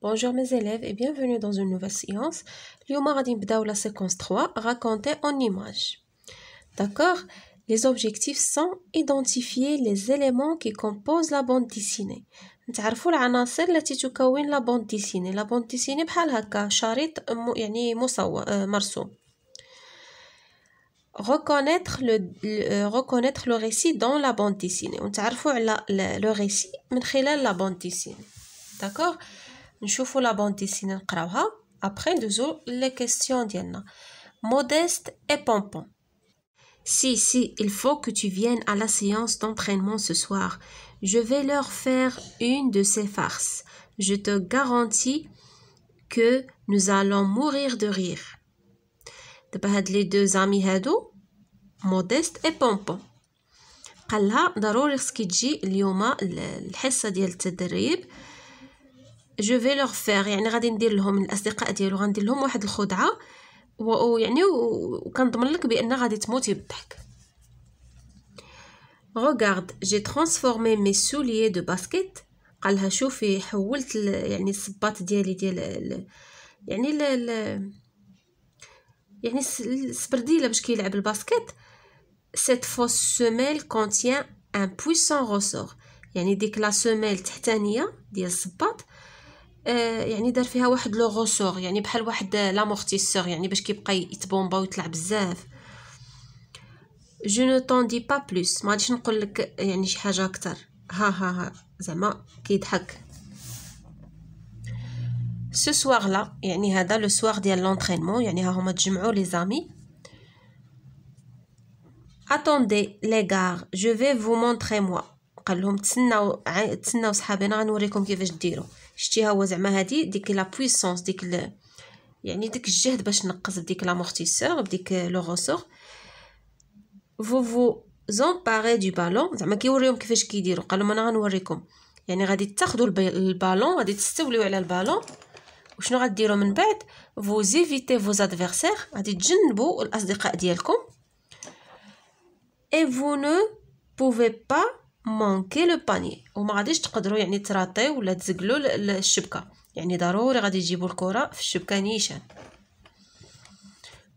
Bonjour mes élèves et bienvenue dans une nouvelle séance. اليوم غادي la séquence 3 raconter en images. D'accord Les objectifs sont identifier les éléments qui composent la bande dessinée. نتعرفوا العناصر التي تكون لا bande la la dessinée dessinée بحال هكا شريط يعني مصور مرسوم reconnaître le, euh, reconnaître le récit dans la bande dessinée on تعرفوا على le récit من خلال la bande dessinée d'accord نشوفوا لا بون ديسين نقراوها Après, nous لي les questions. Modeste et pompon. Si, si, il faut que tu viennes à la séance d'entraînement ce soir. Je vais leur faire une de ces farces. Je te garantis que nous allons mourir de rire. De les deux amis Modeste et Pompon. Allah d'abord, ce qui dit, l'hessa de l'entraînement. جو في لوغ فيغ يعني غادي ندير لهم الاصدقاء ديالو غندير لهم واحد الخدعه ويعني وكنضمن لك بان غادي تموتي بالضحك Regarde, جي ترانسفورمي مي سوليي دو باسكيت قالها شوفي حولت يعني الصباط ديالي ديال يعني ال يعني السبرديله باش كيلعب الباسكيت سيت فوس سوميل كونتيان ان بويسون روسور يعني ديك لا سوميل تحتانيه ديال الصباط آه، يعني دار فيها واحد لو غوسور يعني بحال واحد لامورتيسور يعني باش كيبقى يتبومبا ويطلع بزاف جو نو طون دي با بلوس ما غاديش نقول لك يعني شي حاجه اكثر ها ها ها زعما كيضحك سو سوار لا يعني هذا لو سوار ديال لونترينمون يعني ها هما تجمعوا لي زامي اتوندي لي غار جو في فو مونطري موا قال لهم تسناو تسناو صحابينا غنوريكم كيفاش ديروا شتي هو زعما هادي ديك لا بويسونس ديك ال... يعني ديك الجهد باش نقص بديك لامورتيسور بديك لو غوسور فو فو باري دو بالون زعما كيوريهم كيفاش كيديروا قالوا انا غنوريكم يعني غادي تاخذوا البالون غادي تستوليو على البالون وشنو غديروا من بعد فو زيفيتي فو ادفيرسير غادي تجنبوا الاصدقاء ديالكم اي فو نو بوفي با مونكي لو باني وما غاديش تقدروا يعني تراطيو ولا تزقلو الشبكه يعني ضروري غادي تجيبوا الكره في الشبكه نيشان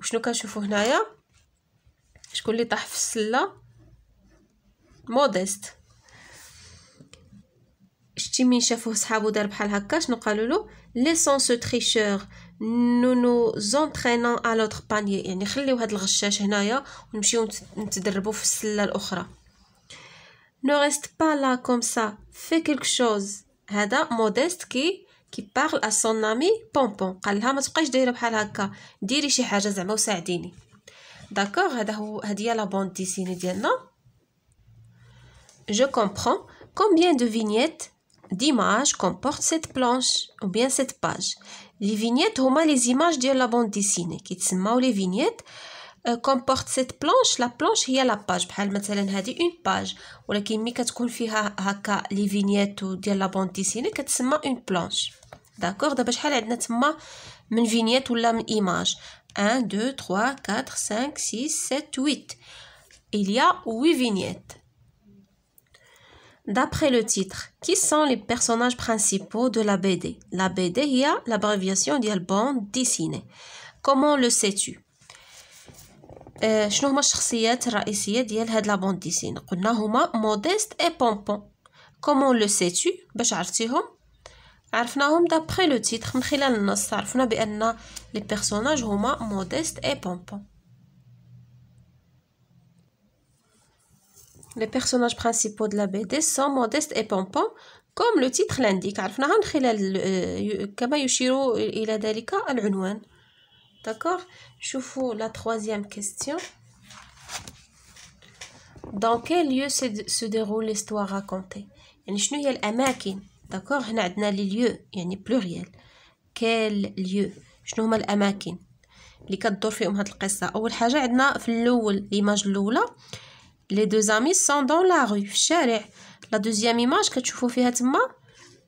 وشنو كنشوفوا هنايا شكون اللي طاح في السله موديست شتي من شافوه صحابو دار بحال هكا شنو قالوا له سون سو تريشور نو نو زونترينون على لوتر بانيي يعني خليو هاد الغشاش هنايا ونمشيو نتدربو في السله الاخرى Ne reste pas là comme ça. Fais quelque chose. هذا modeste qui qui parle à son ami Pompon. D'accord, لها ما تبقايش دايره بحال هكا. ديري Je comprends. Combien de vignettes d'images comporte cette planche ou bien cette page Les vignettes هما les images de la bande dessinée كيتسماو les vignettes euh, comporte cette planche la planche هي la page بحال مثلا هذه une page ولكن ملي كتكون فيها هكا لي فينيت une planche D'accord دابا شحال عندنا تما من فينيت 1 2 3 4 5 6 7 8 il y a 8 vignettes D'après le titre, qui sont les personnages principaux de la BD La BD, il y a l'abréviation de la bande dessinée. Comment le sais-tu آه، شنو هما الشخصيات الرئيسيه ديال هاد لابون ديسين قلنا هما موديست اي بومبون كومون لو سيتو باش عرفتيهم عرفناهم دابخي لو تيتر من خلال النص عرفنا بان لي بيرسوناج هما موديست اي بومبون لي personnages برانسيبو de بي دي sont موديست اي بومبون كوم لو titre لانديك عرفناها من خلال آه، كما يشير إلى ذلك العنوان. D'accord Choufou la troisième question. Dans quel lieu se déroule l'histoire racontée يعني شنو هي الأماكن داكوغ هنا عندنا لي ليو يعني بلوريال كال ليو شنو هما الأماكن اللي كدور فيهم هاد القصة أول حاجة عندنا في الأول ليماج الأولى لي دو زامي سون دون لا روي في الشارع لا دوزيام ايماج كتشوفو فيها تما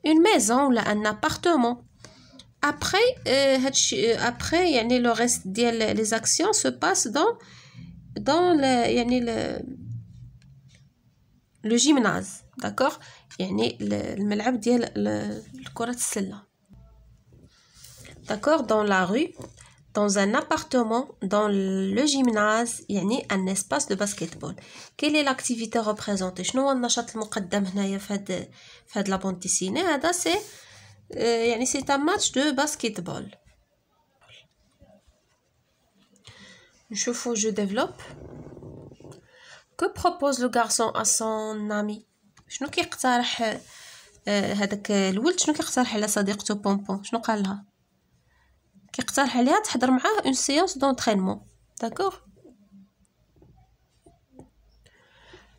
اون ميزون ولا ان ابارتمون après euh, euh après yani le reste des les actions se passe dans dans le, yani le, le gymnase d'accord le ملعب ديال de d'accord dans la rue dans un appartement dans le gymnase yani un espace de basketball quelle est l'activité représentée شنو هو النشاط المقدم هنايا في هذا في هذا لا fait ديسيني هذا سي c'est un match de basket Je développe. Que propose le garçon à son ami? une séance d'entraînement d'accord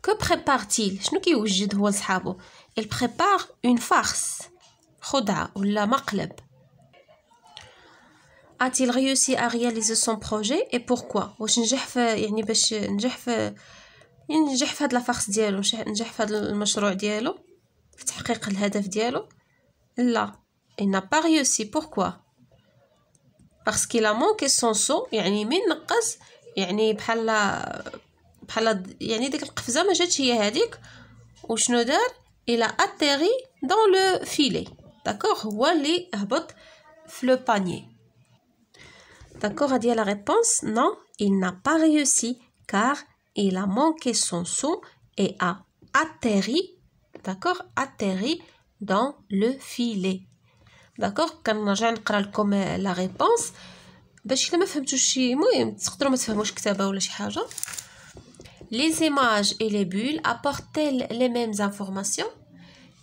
que prépare-t-il il prépare une farce. خدعة ولا مقلب a-t-il réussi à réaliser son projet et pourquoi واش نجح في يعني باش نجح في يعني نجح في هاد لافارس ديالو نجح في هاد المشروع ديالو في تحقيق الهدف ديالو لا il n'a pas réussi pourquoi parce qu'il a manqué son يعني من نقص يعني بحال بحال يعني ديك القفزه ما جاتش هي هذيك وشنو دار الى أتيغي دون لو فيلي D'accord Wali ahbot le panier. D'accord, a dit la réponse Non, il n'a pas réussi car il a manqué son saut et a atterri, d'accord, atterri dans le filet. D'accord, on كان نرجع la réponse لا ريبونس باش الا ما فهمتوش شي مهم تقدروا pas تفهموش كتابه ولا شي حاجه Les images et les bulles apportent-elles les mêmes informations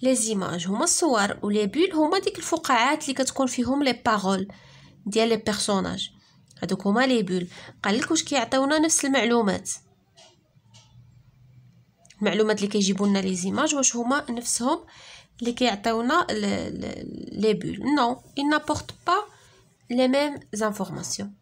لي زيماج هما الصور و لي بول هما ديك الفقاعات اللي كتكون فيهم لي بارول ديال لي بيرسوناج هادوك هما لي بول قال لك واش كيعطيونا نفس المعلومات المعلومات اللي كيجيبوا لنا لي زيماج واش هما نفسهم اللي كيعطيونا لي بول نو ان n'apporte با لي ميم زانفورماسيون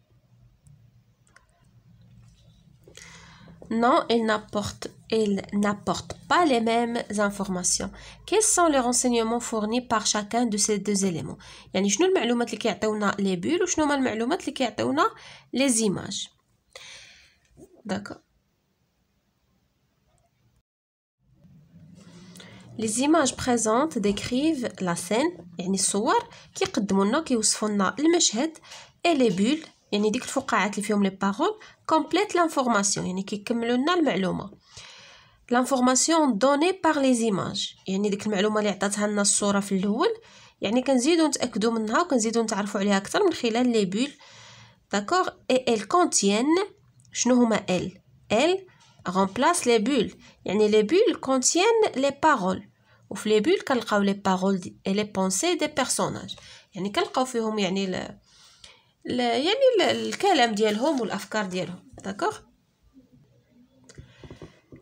Non, ils n'apportent, ils n'apportent pas les mêmes informations. Quels sont les renseignements fournis par chacun de ces deux éléments يعني شنو المعلومات اللي كيعطيونا لي بول وشنو هما المعلومات اللي كيعطيونا لي زيماج داكو Les images présentes décrivent la scène, يعني الصور كيقدموا لنا كيوصفوا لنا المشهد et les bulles يعني ديك الفقاعات اللي فيهم لي بارول كومبليت لانفورماسيون يعني كيكملوا لنا المعلومه لانفورماسيون دوني بار لي زيماج يعني ديك المعلومه اللي عطاتها لنا الصوره في الاول يعني كنزيدو نتاكدو منها وكنزيدو نتعرفو عليها اكثر من خلال لي بول داكوغ اي ال كونتين شنو هما ال ال remplace لي بول يعني لي بول contiennent لي بارول وفي لي بول كنلقاو لي بارول et لي pensées des يعني كنلقاو فيهم يعني يعني الكلام ديالهم والافكار ديالهم داكوغ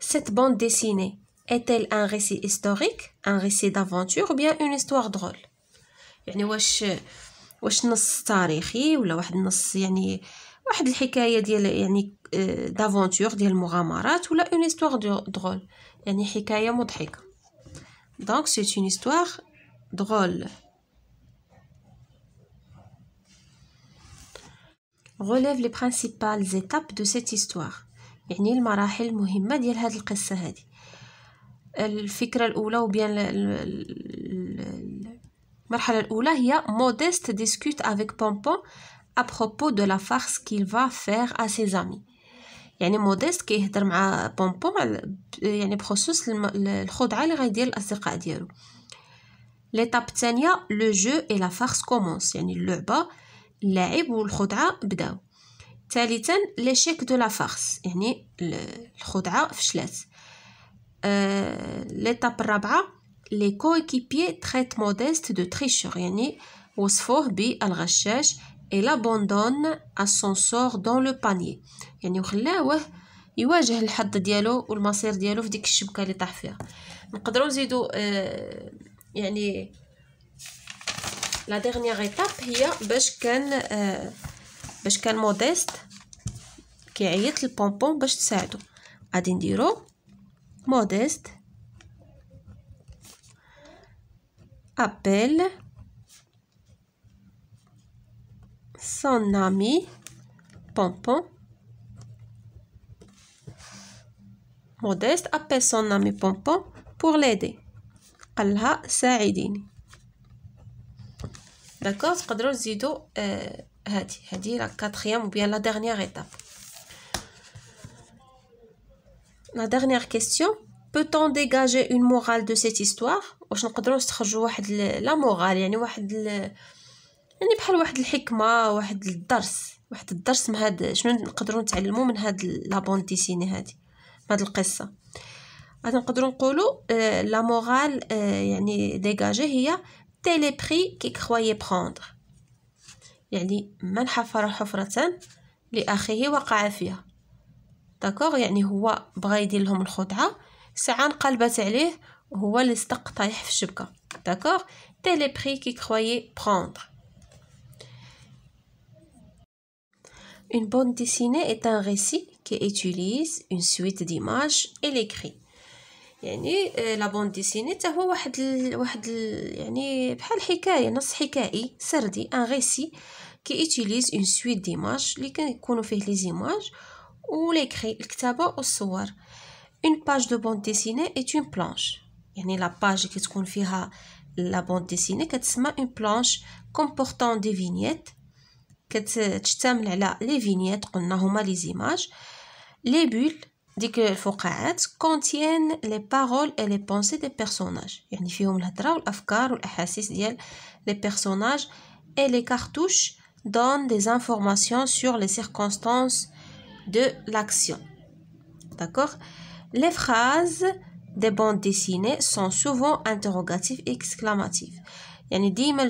cette bande dessinée est-elle un récit historique un récit d'aventure ou bien une histoire drôle يعني واش واش نص تاريخي ولا واحد النص يعني واحد الحكايه ديال يعني دافونتور آه، ديال المغامرات ولا اون استوار درول يعني حكايه مضحكه دونك سي اون استوار درول غوليف لي برينسيبال زيتاب دو سيت هيستوار يعني المراحل المهمه ديال هاد القصه هادي الفكره الاولى وبيان المرحله الاولى هي موديست ديسكوت افيك بومبون ا بروبو دو لا فارس كيل فا فير ا سي زامي يعني موديست كيهضر مع بومبون يعني بخصوص الخدعه اللي غيدير الاصدقاء ديالو ليتاب الثانيه لو جو اي لا فارس كومونس يعني اللعبه اللعب والخدعه بداو ثالثا ليشيك دو لا فارس يعني الخدعه فشلات آه ليتاب الرابعه لي كويكيبي تريت موديست دو تريشور يعني وصفوه بالغشاش اي لابوندون أسانسور دون لو بانيي يعني وخلاوه يواجه الحظ ديالو والمصير ديالو في ديك الشبكه اللي طاح فيها نقدروا نزيدو آه يعني La dernière étape, il y a Beshkène, euh, modeste, qui ait le pompon, Beshkène aide. Adindiro, modeste appelle son ami Pompon. Modeste appelle son ami Pompon pour l'aider. Qu'elle s'aide. داكوغ تقدروا تزيدوا آه، هادي هادي لا كاتريام ou لا la إيطاب لا la كيستيون question peut ديغاجي dégager une دو سيت cette واش نقدروا نستخرجوا واحد لا مورال يعني واحد ال... يعني بحال واحد الحكمه واحد الدرس واحد الدرس من هاد شنو نقدروا نتعلموا من هاد لا بون ديسيني هادي من هاد القصه غادي نقدروا نقولوا لا آه، مورال آه، يعني ديغاجي هي حتى لي بري كي كخواي بروندر يعني من حفر حفرة لأخيه وقع فيها داكوغ يعني هو بغا يدير لهم الخدعة ساعة انقلبت عليه هو اللي استق طايح في الشبكة داكوغ تي لي بري كي كخواي بروندر Une bande dessinée est un récit qui utilise une suite d'images et l'écrit. يعني آه، لا بوند ديسيني حتى هو واحد ال... واحد ال... يعني بحال حكايه نص حكائي سردي ان ريسي كي ايتيليز اون سويت ديماج اللي كيكونوا فيه لي زيماج و وليكري الكتابه والصور اون باج دو بوند ديسيني اي اون بلانش يعني لا باج اللي كتكون فيها لا بون ديسيني كتسمى اون بلانش كومبورتون دي فينيت كتشتمل على لي فينيت قلنا هما لي زيماج لي بول les الفقاعات كونتين les بارول اي les بونسي دي personnages يعني فيهم الهضره والافكار والاحاسيس ديال لي بيرسوناج et les كارتوش دون des bandes dessinées sont souvent interrogatives et exclamatives يعني ديما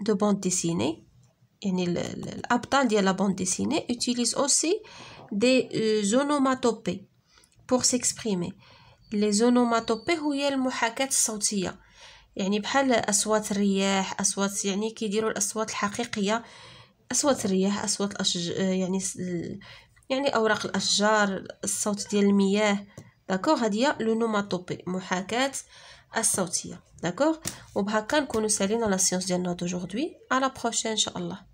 de bande dessinée يعني الأبطال ديال لا بوند ديسيني يوتيليز اوسي دي زونوماتوبي بور سيكسبريمي لي زونوماتوبي هي المحاكاة الصوتية يعني بحال أصوات الرياح أصوات يعني كيديروا الأصوات الحقيقية أصوات الرياح أصوات الأشج يعني يعني أوراق الأشجار الصوت ديال المياه داكوغ هادي هي لونوماتوبي محاكاة à sortir. D'accord On va quand nous dans la science aujourd'hui. À la prochaine, inshallah.